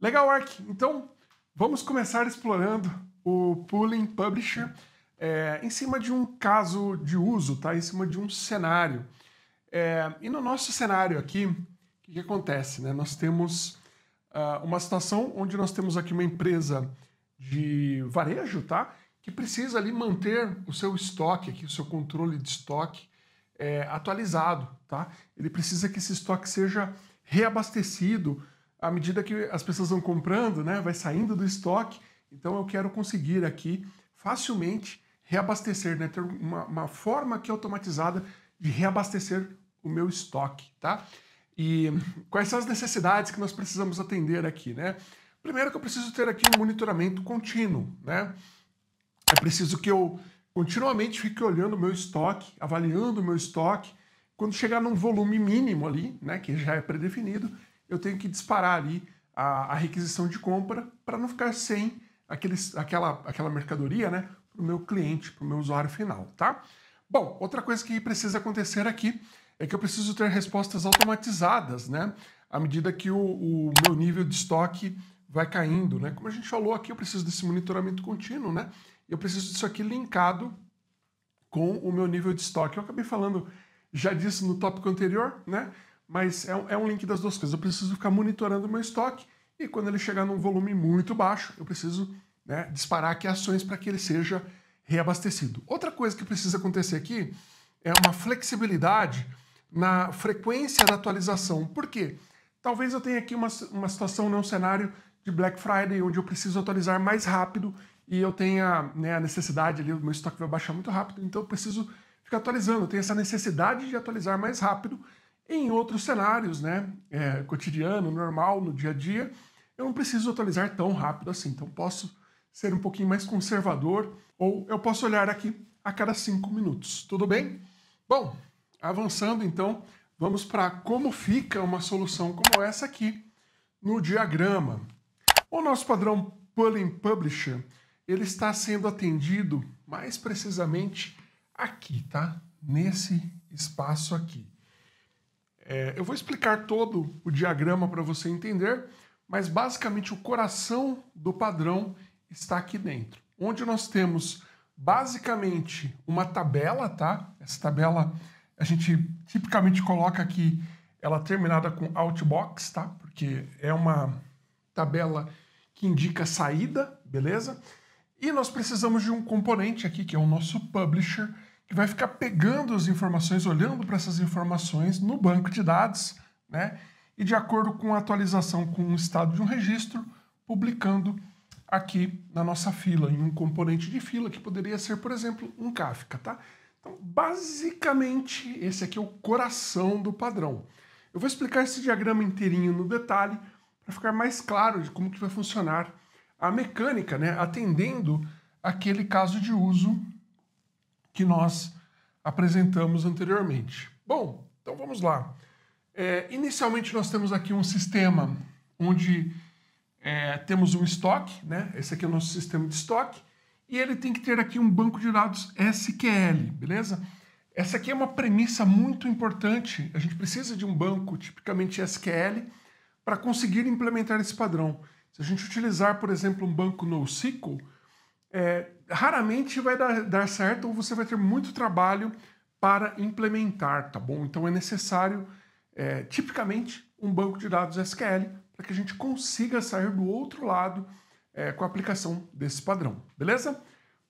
Legal, Ark. Então, vamos começar explorando o Pooling Publisher é, em cima de um caso de uso, tá? Em cima de um cenário. É, e no nosso cenário aqui, o que, que, acontece? Né? Nós temos uh, uma situação onde nós temos aqui uma empresa de varejo, tá? Que precisa ali manter o seu estoque aqui, o seu controle de estoque é, atualizado, tá? Ele precisa que esse estoque seja reabastecido à medida que as pessoas vão comprando, né, vai saindo do estoque. Então eu quero conseguir aqui facilmente reabastecer, né, ter uma, uma forma aqui é automatizada de reabastecer o meu estoque, tá? E quais são as necessidades que nós precisamos atender aqui, né? Primeiro que eu preciso ter aqui um monitoramento contínuo, né? É preciso que eu continuamente fique olhando o meu estoque, avaliando o meu estoque. Quando chegar num volume mínimo ali, né, que já é predefinido, eu tenho que disparar ali a, a requisição de compra para não ficar sem aqueles, aquela, aquela mercadoria né, para o meu cliente, para o meu usuário final, tá? Bom, outra coisa que precisa acontecer aqui é que eu preciso ter respostas automatizadas, né? À medida que o, o meu nível de estoque vai caindo, né? Como a gente falou aqui, eu preciso desse monitoramento contínuo, né? Eu preciso disso aqui linkado com o meu nível de estoque. Eu acabei falando já disso no tópico anterior, né? Mas é, é um link das duas coisas. Eu preciso ficar monitorando o meu estoque e quando ele chegar num volume muito baixo, eu preciso né, disparar aqui ações para que ele seja reabastecido. Outra coisa que precisa acontecer aqui é uma flexibilidade na frequência da atualização. Por quê? Talvez eu tenha aqui uma, uma situação, né, um cenário de Black Friday, onde eu preciso atualizar mais rápido e eu tenha né, a necessidade ali, o meu estoque vai baixar muito rápido, então eu preciso ficar atualizando, eu tenho essa necessidade de atualizar mais rápido em outros cenários, né, é, cotidiano, normal, no dia a dia, eu não preciso atualizar tão rápido assim. Então, posso ser um pouquinho mais conservador ou eu posso olhar aqui a cada cinco minutos. Tudo bem? Bom, avançando então, vamos para como fica uma solução como essa aqui no diagrama. O nosso padrão Pulling Publisher ele está sendo atendido mais precisamente aqui, tá? Nesse espaço aqui. É, eu vou explicar todo o diagrama para você entender, mas basicamente o coração do padrão está aqui dentro, onde nós temos basicamente uma tabela, tá? Essa tabela a gente tipicamente coloca aqui ela é terminada com outbox, tá? Porque é uma tabela que indica saída, beleza? E nós precisamos de um componente aqui que é o nosso publisher que vai ficar pegando as informações, olhando para essas informações no banco de dados, né? E de acordo com a atualização com o estado de um registro, publicando aqui na nossa fila, em um componente de fila que poderia ser, por exemplo, um Kafka, tá? Então, basicamente, esse aqui é o coração do padrão. Eu vou explicar esse diagrama inteirinho no detalhe para ficar mais claro de como que vai funcionar a mecânica, né? Atendendo aquele caso de uso que nós apresentamos anteriormente. Bom, então vamos lá. É, inicialmente nós temos aqui um sistema onde é, temos um estoque, né? Esse aqui é o nosso sistema de estoque, e ele tem que ter aqui um banco de dados SQL, beleza? Essa aqui é uma premissa muito importante. A gente precisa de um banco tipicamente SQL para conseguir implementar esse padrão. Se a gente utilizar, por exemplo, um banco NoSQL, é, raramente vai dar, dar certo ou você vai ter muito trabalho para implementar, tá bom? Então é necessário, é, tipicamente, um banco de dados SQL para que a gente consiga sair do outro lado é, com a aplicação desse padrão, beleza?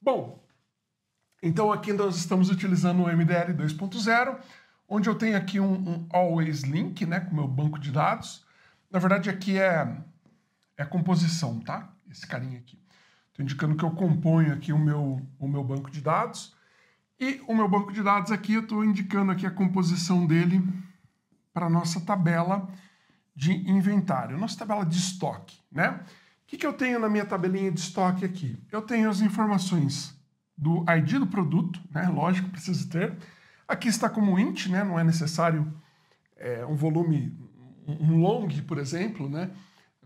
Bom, então aqui nós estamos utilizando o MDL 2.0, onde eu tenho aqui um, um, always link, né, com o meu banco de dados. Na verdade, aqui é, é composição, tá? Esse carinha aqui. Estou indicando que eu componho aqui o meu, o meu banco de dados. E o meu banco de dados aqui, eu estou indicando aqui a composição dele para a nossa tabela de inventário, nossa tabela de estoque, né? O que, que eu tenho na minha tabelinha de estoque aqui? Eu tenho as informações do ID do produto, né? Lógico, preciso ter. Aqui está como int, né? Não é necessário é, um volume, um long, por exemplo, né?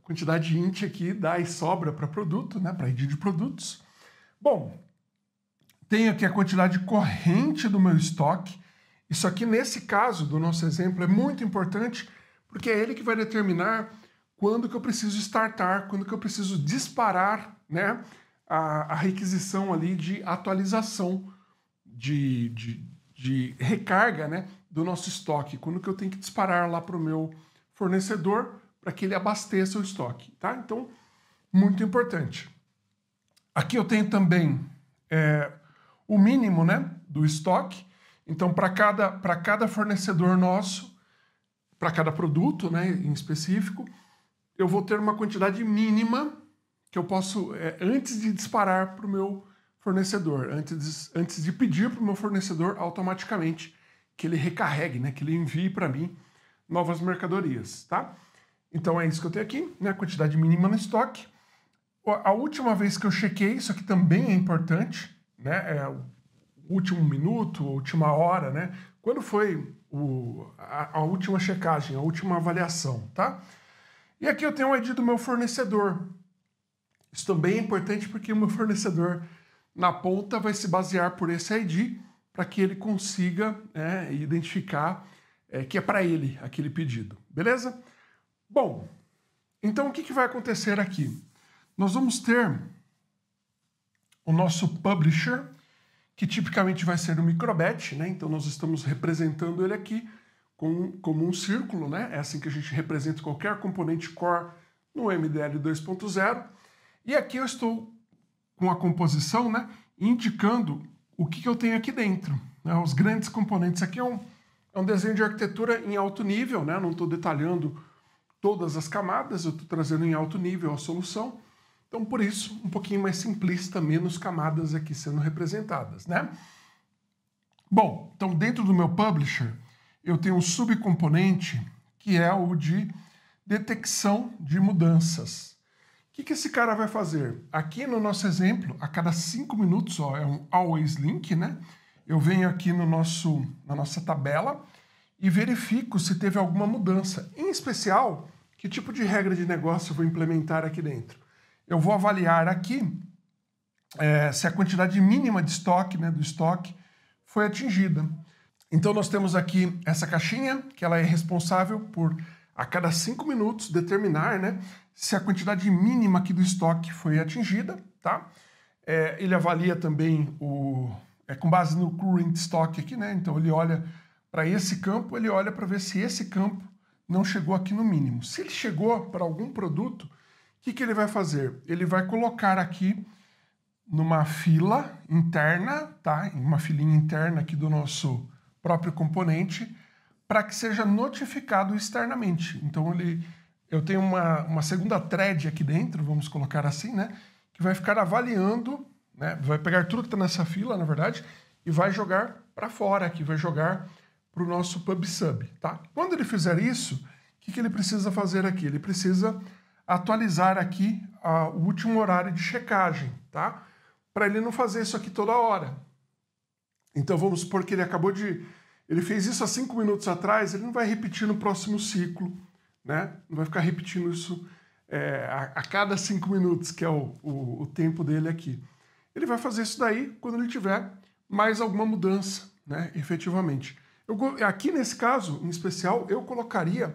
quantidade de int aqui dá e sobra para produto, né, para id de produtos. Bom, tenho aqui a quantidade corrente do meu estoque. Isso aqui, nesse caso do nosso exemplo, é muito importante porque é ele que vai determinar quando que eu preciso startar, quando que eu preciso disparar né, a, a requisição ali de atualização, de, de, de recarga né, do nosso estoque, quando que eu tenho que disparar lá para o meu fornecedor para que ele abasteça o estoque. Tá? Então, muito importante. Aqui eu tenho também é, o mínimo né, do estoque. Então, para cada, para cada fornecedor nosso, para cada produto né, em específico, eu vou ter uma quantidade mínima que eu posso, é, antes de disparar para o meu fornecedor, antes antes de pedir para o meu fornecedor automaticamente que ele recarregue, né, que ele envie para mim novas mercadorias. Tá? Então é isso que eu tenho aqui, né? Quantidade mínima no estoque. A última vez que eu chequei, isso aqui também é importante, né? É o último minuto, última hora, né? Quando foi o, a, a, última checagem, a última avaliação, tá? E aqui eu tenho o ID do meu fornecedor. Isso também é importante porque o meu fornecedor na ponta vai se basear por esse ID para que ele consiga né, identificar é, que é para ele aquele pedido, beleza? Bom, então o que, que vai acontecer aqui? Nós vamos ter o nosso publisher, que tipicamente vai ser o microbet, né? Então nós estamos representando ele aqui com, como um círculo, né? É assim que a gente representa qualquer componente core no MDL 2.0. E aqui eu estou com a composição, né? Indicando o que, que eu tenho aqui dentro. Né? Os grandes componentes aqui é um, é um desenho de arquitetura em alto nível, né? Não estou detalhando todas as camadas, eu estou trazendo em alto nível a solução. Então, por isso, um pouquinho mais simplista, menos camadas aqui sendo representadas, né? Bom, então dentro do meu publisher, eu tenho um subcomponente que é o de detecção de mudanças. O que, que esse cara vai fazer? Aqui no nosso exemplo, a cada cinco minutos, ó, é um always link, né? Eu venho aqui no nosso, na nossa tabela, e verifico se teve alguma mudança. Em especial, que tipo de regra de negócio eu vou implementar aqui dentro. Eu vou avaliar aqui é, se a quantidade mínima de estoque, né, do estoque, foi atingida. Então nós temos aqui essa caixinha que ela é responsável por a cada cinco minutos determinar, né, se a quantidade mínima aqui do estoque foi atingida, tá? É, ele avalia também o é com base no current stock aqui, né? Então ele olha para esse campo, ele olha para ver se esse campo não chegou aqui no mínimo. Se ele chegou para algum produto, o que, que ele vai fazer? Ele vai colocar aqui numa fila interna, tá? Uma filinha interna aqui do nosso próprio componente, para que seja notificado externamente. Então ele, eu tenho uma, uma segunda thread aqui dentro, vamos colocar assim, né? Que vai ficar avaliando, né? Vai pegar tudo que está nessa fila, na verdade, e vai jogar para fora aqui, vai jogar para o nosso PubSub. Tá? Quando ele fizer isso, o que, que ele precisa fazer aqui? Ele precisa atualizar aqui a, o último horário de checagem, tá? para ele não fazer isso aqui toda hora. Então vamos supor que ele acabou de. Ele fez isso há cinco minutos atrás, ele não vai repetir no próximo ciclo, né? Não vai ficar repetindo isso é, a, a, cada cinco minutos, que é o, o, o tempo dele aqui. Ele vai fazer isso daí quando ele tiver mais alguma mudança, né? Efetivamente. Eu, aqui nesse caso, em especial, eu colocaria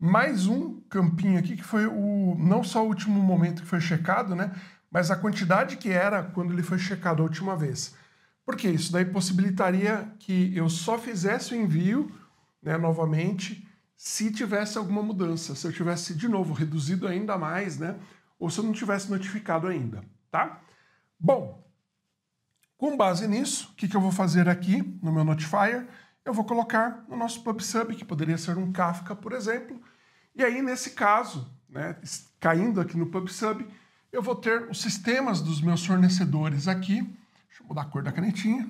mais um campinho aqui, que foi o não só o último momento que foi checado, né? Mas a quantidade que era quando ele foi checado a última vez. Porque isso daí possibilitaria que eu só fizesse o envio né, novamente se tivesse alguma mudança, se eu tivesse de novo reduzido ainda mais, né? Ou se eu não tivesse notificado ainda, tá? Bom, com base nisso, o que, que eu vou fazer aqui no meu notifier? eu vou colocar no nosso PubSub, que poderia ser um Kafka, por exemplo. E aí, nesse caso, né, caindo aqui no PubSub, eu vou ter os sistemas dos meus fornecedores aqui. Deixa eu mudar a cor da canetinha.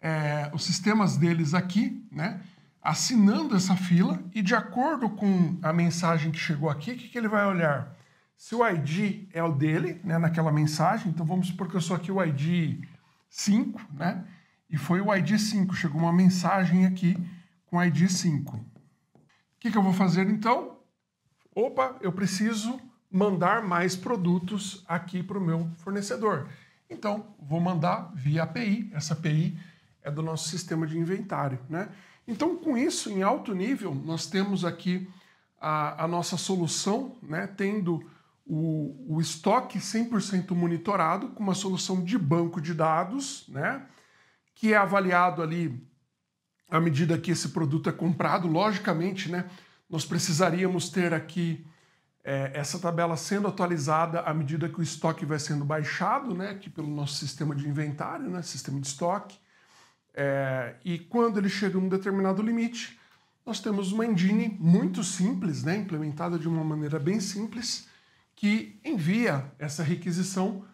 É, os sistemas deles aqui, né? Assinando essa fila e de acordo com a mensagem que chegou aqui, o que, que ele vai olhar? Se o ID é o dele, né, naquela mensagem, então vamos supor que eu sou aqui o ID 5, né? E foi o ID 5, chegou uma mensagem aqui com ID 5. O que, que eu vou fazer então? Opa, eu preciso mandar mais produtos aqui para o meu fornecedor. Então, vou mandar via API. Essa API é do nosso sistema de inventário. Né? Então, com isso, em alto nível, nós temos aqui a, a nossa solução, né? tendo o, o estoque 100% monitorado, com uma solução de banco de dados, né? que é avaliado ali à medida que esse produto é comprado. Logicamente, né, nós precisaríamos ter aqui é, essa tabela sendo atualizada à medida que o estoque vai sendo baixado, né, aqui pelo nosso sistema de inventário, né, sistema de estoque. É, e quando ele chega a um determinado limite, nós temos uma engine muito simples, né, implementada de uma maneira bem simples, que envia essa requisição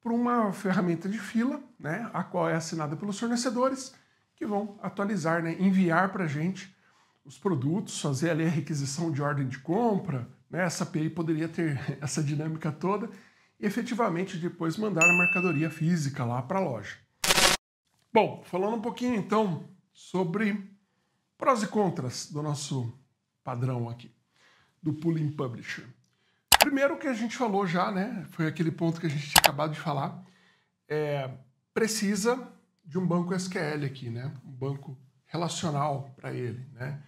por uma ferramenta de fila, né, a qual é assinada pelos fornecedores, que vão atualizar, né, enviar para a gente os produtos, fazer ali a requisição de ordem de compra, né, essa API poderia ter essa dinâmica toda e efetivamente depois mandar a mercadoria física lá para a loja. Bom, falando um pouquinho então sobre prós e contras do nosso padrão aqui, do Pulling Publisher. Primeiro que a gente falou já, né? Foi aquele ponto que a gente tinha acabado de falar. É, precisa de um banco SQL aqui, né? Um banco relacional para ele, né?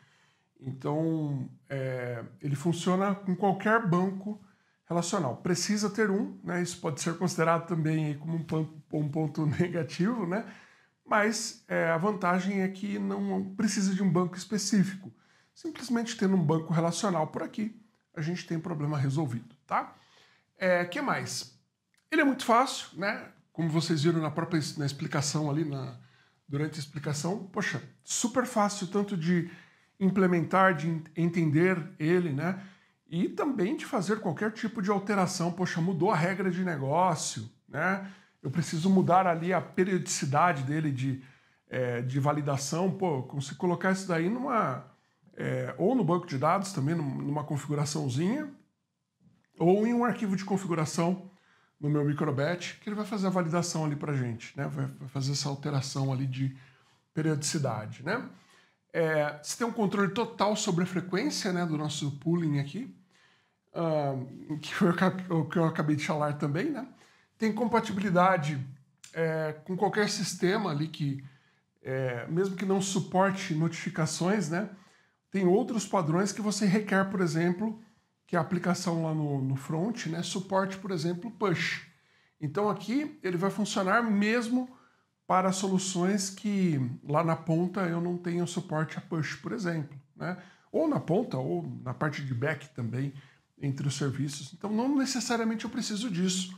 Então, é, ele funciona com qualquer banco relacional. Precisa ter um, né? Isso pode ser considerado também como um ponto, um ponto negativo, né? Mas é, a vantagem é que não precisa de um banco específico. Simplesmente tendo um banco relacional por aqui, a gente tem problema resolvido, tá? É, que mais? Ele é muito fácil, né? Como vocês viram na própria na explicação ali, na, durante a explicação, poxa, super fácil tanto de implementar, de entender ele, né? E também de fazer qualquer tipo de alteração. Poxa, mudou a regra de negócio, né? Eu preciso mudar ali a periodicidade dele de, é, de validação. Pô, se consigo colocar isso daí numa, é, ou no banco de dados, também numa configuraçãozinha, ou em um arquivo de configuração no meu microbatch, que ele vai fazer a validação ali para gente, né? vai fazer essa alteração ali de periodicidade. Né? É, você tem um controle total sobre a frequência né, do nosso pooling aqui, uh, que, o que eu acabei de falar também. Né? Tem compatibilidade é, com qualquer sistema ali que, é, mesmo que não suporte notificações, né? Tem outros padrões que você requer, por exemplo, que é a aplicação lá no, no front né, suporte, por exemplo, push. Então aqui ele vai funcionar mesmo para soluções que lá na ponta eu não tenho suporte a push, por exemplo. Né? Ou na ponta, ou na parte de back também, entre os serviços. Então não necessariamente eu preciso disso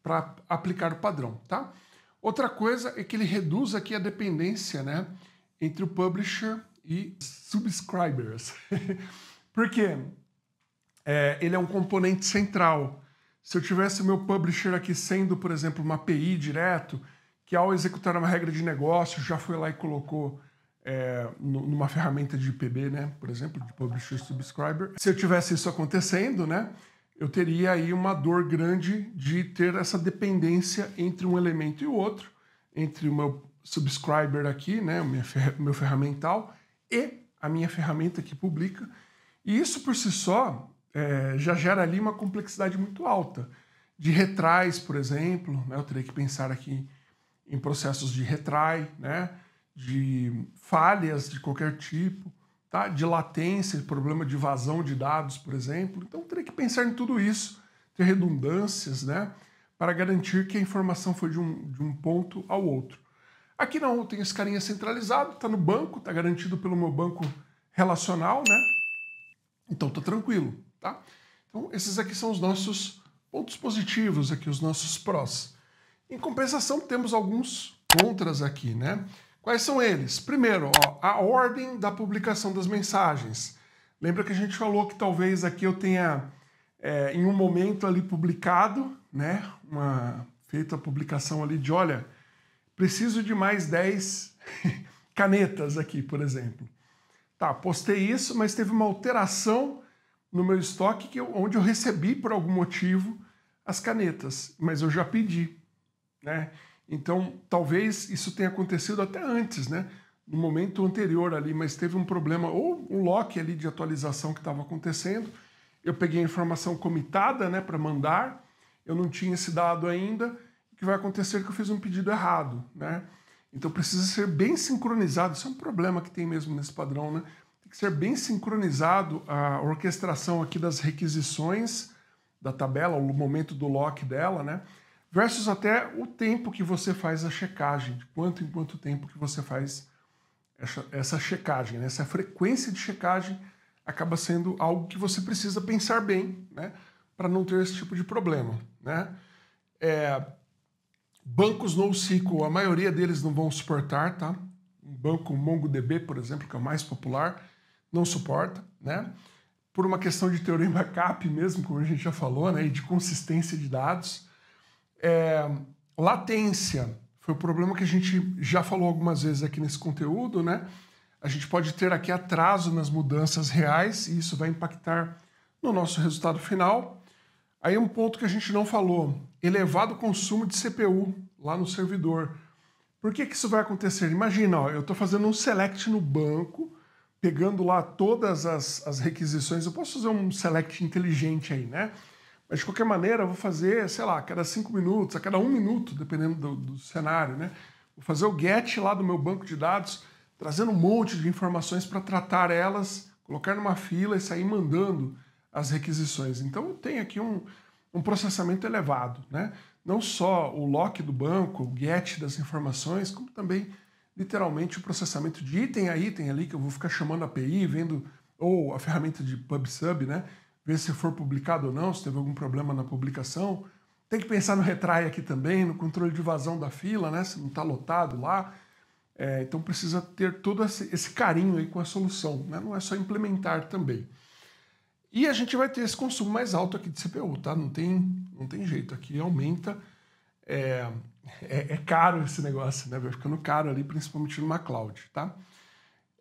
para aplicar o padrão. Tá? Outra coisa é que ele reduz aqui a dependência né, entre o publisher e subscribers. Porque é, ele é um componente central. Se eu tivesse o meu publisher aqui sendo, por exemplo, uma API direto, que ao executar uma regra de negócio já foi lá e colocou é, numa ferramenta de IPB, né? por exemplo, de Publisher Subscriber. Se eu tivesse isso acontecendo, né? eu teria aí uma dor grande de ter essa dependência entre um elemento e o outro, entre o meu subscriber aqui, né, o meu ferramental, e a minha ferramenta que publica. E isso por si só é, já gera ali uma complexidade muito alta. De retrais, por exemplo, né, eu teria que pensar aqui em processos de retrai, né, de falhas de qualquer tipo, tá, de latência, de problema de vazão de dados, por exemplo. Então, eu teria que pensar em tudo isso, ter redundâncias, né, para garantir que a informação foi de um, de um ponto ao outro. Aqui não, eu tenho esse carinha centralizado, está no banco, está garantido pelo meu banco relacional, né? Então tô tá tranquilo, tá? Então esses aqui são os nossos pontos positivos aqui, os nossos prós. Em compensação, temos alguns contras aqui, né? Quais são eles? Primeiro, ó, a ordem da publicação das mensagens. Lembra que a gente falou que talvez aqui eu tenha, é, em um momento ali publicado, né? Uma, feito a publicação ali de, olha, preciso de mais 10 canetas aqui, por exemplo. Tá, postei isso, mas teve uma alteração no meu estoque que eu, onde eu recebi por algum motivo as canetas, mas eu já pedi, né? Então, talvez isso tenha acontecido até antes, né? No momento anterior ali, mas teve um problema ou um lock ali de atualização que estava acontecendo. Eu peguei a informação comitada, né, para mandar. Eu não tinha esse dado ainda que vai acontecer que eu fiz um pedido errado, né? Então precisa ser bem sincronizado. Isso é um problema que tem mesmo nesse padrão, né? Tem que ser bem sincronizado a orquestração aqui das requisições da tabela, o momento do lock dela, né? Versus até o tempo que você faz a checagem, de quanto em quanto tempo que você faz essa, checagem, né? essa frequência de checagem acaba sendo algo que você precisa pensar bem, né? Para não ter esse tipo de problema, né? É, Bancos no SQL, a maioria deles não vão suportar, tá? Um banco MongoDB, por exemplo, que é o mais popular, não suporta, né? Por uma questão de teorema CAP mesmo, como a gente já falou, né? E de consistência de dados. É, latência foi o um problema que a gente já falou algumas vezes aqui nesse conteúdo, né? A gente pode ter aqui atraso nas mudanças reais e isso vai impactar no nosso resultado final. Aí um ponto que a gente não falou, elevado consumo de CPU lá no servidor. Por que, que isso vai acontecer? Imagina, ó, eu estou fazendo um select no banco, pegando lá todas as, as requisições. Eu posso fazer um select inteligente aí, né? Mas de qualquer maneira, eu vou fazer, sei lá, a cada cinco minutos, a cada um minuto, dependendo do, do cenário, né? Vou fazer o get lá do meu banco de dados, trazendo um monte de informações para tratar elas, colocar numa fila e sair mandando as requisições. Então, eu tenho aqui um, um processamento elevado, né? Não só o lock do banco, o get das informações, como também literalmente o processamento de item a item ali que eu vou ficar chamando a API, vendo ou a ferramenta de PubSub, né? Ver se for publicado ou não, se teve algum problema na publicação. Tem que pensar no retry aqui também, no controle de vazão da fila, né? Se não está lotado lá. É, então precisa ter todo esse, esse carinho aí com a solução, né? não é só implementar também. E a gente vai ter esse consumo mais alto aqui de CPU, tá? Não tem, não tem jeito. Aqui aumenta. É, é, é caro esse negócio, né? Vai ficando caro ali, principalmente numa cloud, tá?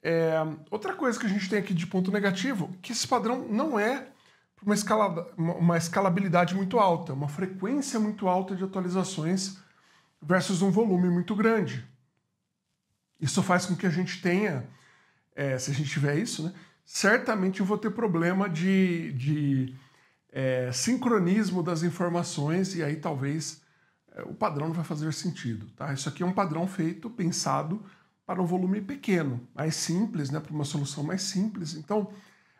É, outra coisa que a gente tem aqui de ponto negativo, que esse padrão não é uma, escala, uma escalabilidade muito alta, uma frequência muito alta de atualizações versus um volume muito grande. Isso faz com que a gente tenha, é, se a gente tiver isso, né? certamente eu vou ter problema de, de é, sincronismo das informações e aí talvez é, o padrão não vai fazer sentido. Tá? Isso aqui é um padrão feito, pensado para um volume pequeno, mais simples, né, para uma solução mais simples. Então,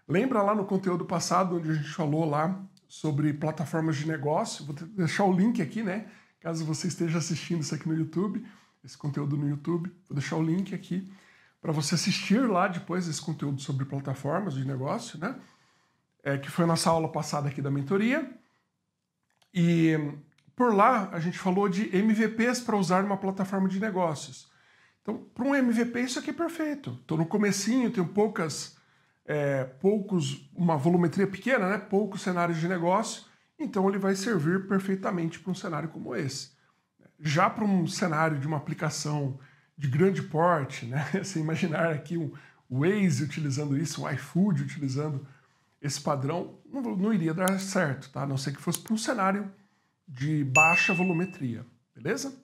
lembra lá no conteúdo passado onde a gente falou lá sobre plataformas de negócio, vou deixar o link aqui, né? Caso você esteja assistindo isso aqui no YouTube, esse conteúdo no YouTube, vou deixar o link aqui para você assistir lá depois esse conteúdo sobre plataformas de negócio, né? É, que foi a nossa aula passada aqui da mentoria. E por lá a gente falou de MVPs para usar uma plataforma de negócios. Então, para um MVP isso aqui é perfeito. Estou no comecinho, tenho poucas, é, poucos, uma volumetria pequena, né? Poucos cenários de negócio. Então ele vai servir perfeitamente para um cenário como esse. Já para um cenário de uma aplicação de grande porte, né? Se imaginar aqui um Waze utilizando isso, um iFood utilizando esse padrão, não, não iria dar certo, tá? A não ser que fosse para um cenário de baixa volumetria, beleza?